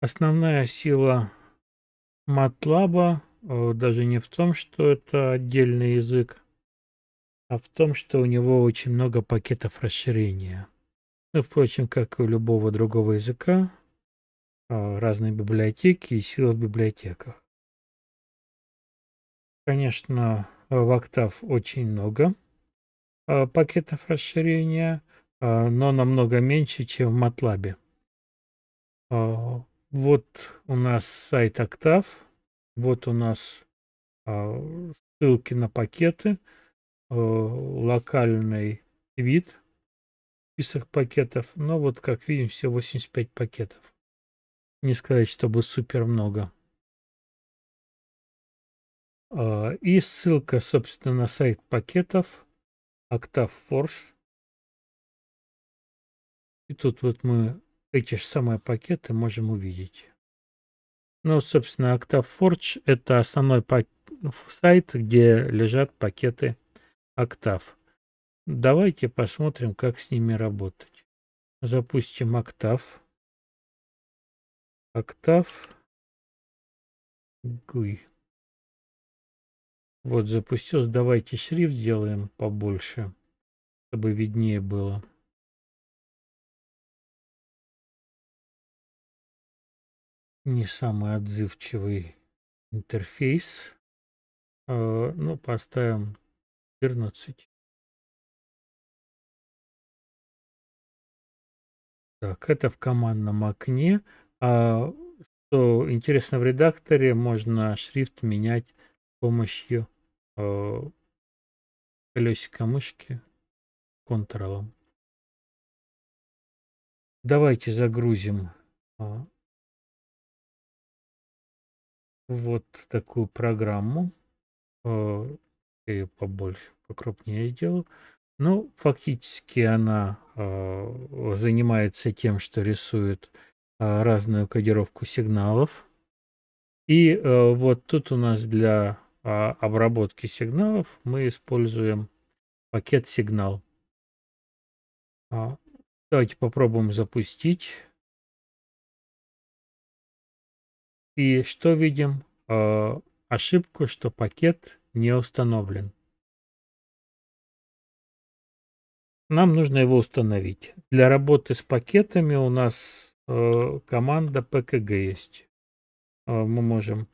Основная сила MATLAB а, э, даже не в том, что это отдельный язык, а в том, что у него очень много пакетов расширения. Ну, впрочем, как и у любого другого языка, э, разные библиотеки и силы в библиотеках. Конечно, э, в Octave очень много э, пакетов расширения, э, но намного меньше, чем в MATLAB. Вот у нас сайт Octave, вот у нас ссылки на пакеты, локальный вид, список пакетов. Но вот, как видим, все 85 пакетов. Не сказать, чтобы супер много. А, и ссылка, собственно, на сайт пакетов Octave Forge. И тут вот мы эти же самые пакеты можем увидеть. Ну, собственно, Octave Forge это основной сайт, где лежат пакеты Octave. Давайте посмотрим, как с ними работать. Запустим Octave. Octave. GUI. Вот, запустилось. Давайте шрифт сделаем побольше, чтобы виднее было. Не самый отзывчивый интерфейс. А, ну, поставим 14. Так, это в командном окне. А, что интересно, в редакторе можно шрифт менять с помощью Э, колесико мышки контролом. Давайте загрузим а, вот такую программу. Э, я ее побольше, покрупнее сделал. Ну, фактически она э, занимается тем, что рисует разную кодировку сигналов. И вот тут у нас для а, обработки сигналов мы используем пакет сигнал. А, давайте попробуем запустить. И что видим? А, ошибку, что пакет не установлен. Нам нужно его установить. Для работы с пакетами у нас э, команда PKG есть. Мы можем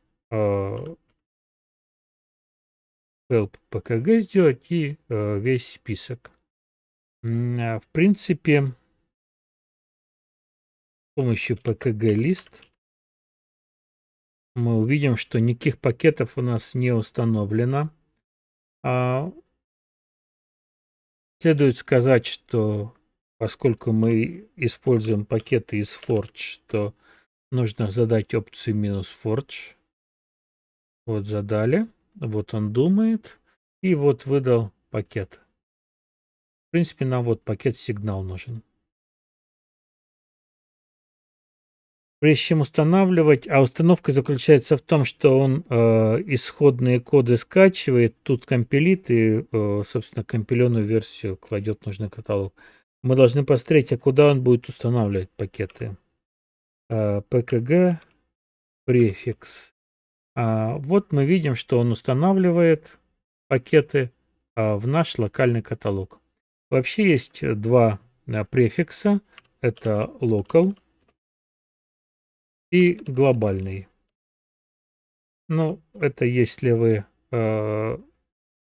help pkg сделать и э, весь список. А, в принципе, с помощью pkg лист мы увидим, что никаких пакетов у нас не установлено. А следует сказать, что поскольку мы используем пакеты из Forge, то нужно задать опцию минус Forge. Вот задали. Вот он думает. И вот выдал пакет. В принципе, нам вот пакет сигнал нужен. Прежде чем устанавливать, а установка заключается в том, что он э, исходные коды скачивает, тут компилит и, э, собственно, компиленную версию кладет в нужный каталог. Мы должны посмотреть, а куда он будет устанавливать пакеты. Э, PKG префикс а, вот мы видим, что он устанавливает пакеты а, в наш локальный каталог. Вообще есть два а, префикса. Это local и глобальный. Ну, это если вы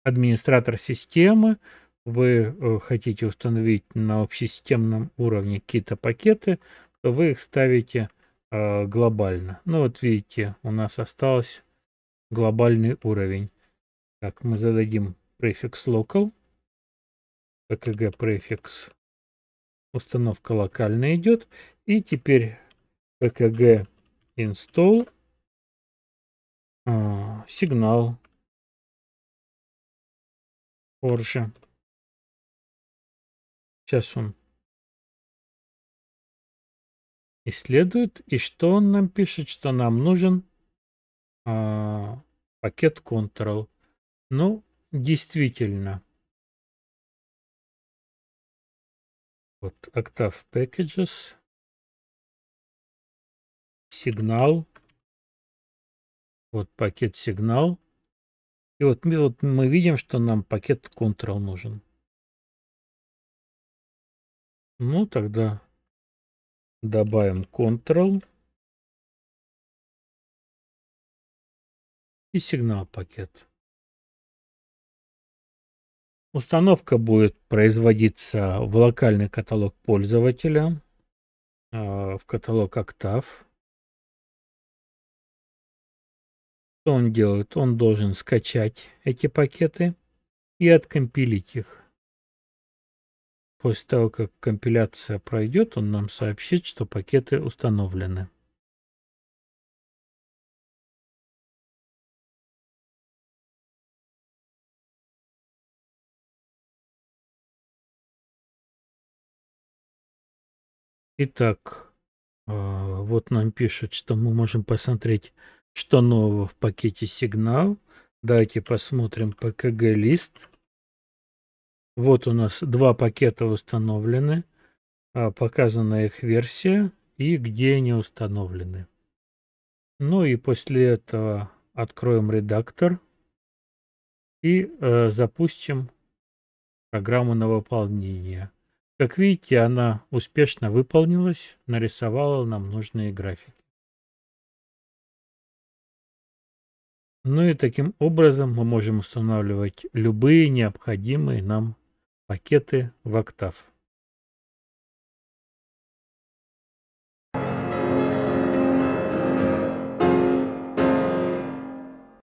администратор системы, вы э, хотите установить на общесистемном уровне какие-то пакеты, то вы их ставите э, глобально. Ну вот видите, у нас остался глобальный уровень. Так, мы зададим префикс local. PKG префикс. Установка локально идет. И теперь PKG install э, сигнал Porsche. Сейчас он исследует, и что он нам пишет, что нам нужен а, пакет Control. Ну, действительно. Вот, Octave Packages, сигнал, вот пакет сигнал. И вот мы, вот мы видим, что нам пакет Control нужен. Ну, тогда Добавим Ctrl. И сигнал пакет. Установка будет производиться в локальный каталог пользователя, а, в каталог октав. Что он делает? Он должен скачать эти пакеты и откомпилить их. После того, как компиляция пройдет, он нам сообщит, что пакеты установлены. Итак, а, вот нам пишет, что мы можем посмотреть, что нового в пакете сигнал. Давайте посмотрим ПКГ-лист. Вот у нас два пакета установлены, а, показана их версия и где они установлены. Ну и после этого откроем редактор и э, запустим программу на выполнение. Как видите, она успешно выполнилась, нарисовала нам нужные графики. Ну и таким образом мы можем устанавливать любые необходимые нам пакеты в октав.